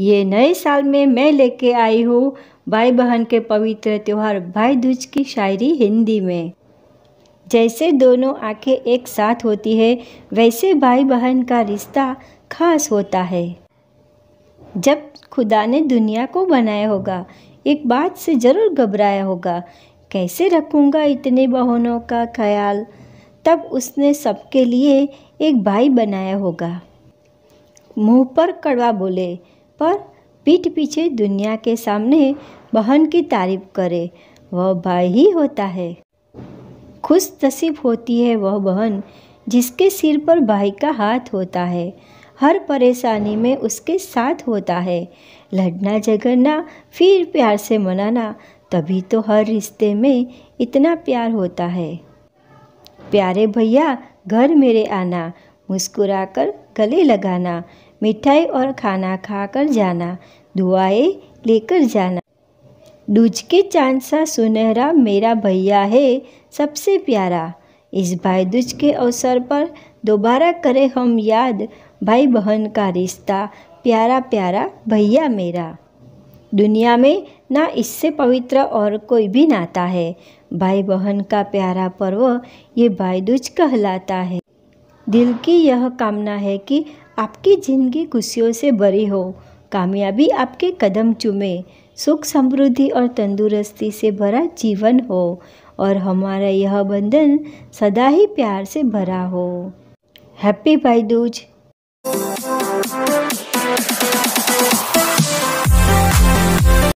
ये नए साल में मैं लेके आई हूँ भाई बहन के पवित्र त्यौहार भाई दूज की शायरी हिंदी में जैसे दोनों आंखें एक साथ होती है वैसे भाई बहन का रिश्ता खास होता है जब खुदा ने दुनिया को बनाया होगा एक बात से ज़रूर घबराया होगा कैसे रखूँगा इतने बहनों का ख्याल तब उसने सबके लिए एक भाई बनाया होगा मुंह पर कड़वा बोले पर पीठ पीछे दुनिया के सामने बहन की तारीफ करे वह भाई ही होता है खुश तसीब होती है वह बहन जिसके सिर पर भाई का हाथ होता है हर परेशानी में उसके साथ होता है लड़ना झगड़ना फिर प्यार से मनाना तभी तो हर रिश्ते में इतना प्यार होता है प्यारे भैया घर मेरे आना मुस्कुराकर गले लगाना मिठाई और खाना खाकर जाना दुआएं लेकर जाना डूज के चांद सा सुनहरा मेरा भैया है सबसे प्यारा इस भाई दूज के अवसर पर दोबारा करें हम याद भाई बहन का रिश्ता प्यारा प्यारा भैया मेरा दुनिया में ना इससे पवित्र और कोई भी नाता है भाई बहन का प्यारा पर्व ये भाई दूज कहलाता है दिल की यह कामना है कि आपकी ज़िंदगी खुशियों से भरी हो कामयाबी आपके कदम चूमे सुख समृद्धि और तंदुरुस्ती से भरा जीवन हो और हमारा यह बंधन सदा ही प्यार से भरा हो हैप्पी भाई दूज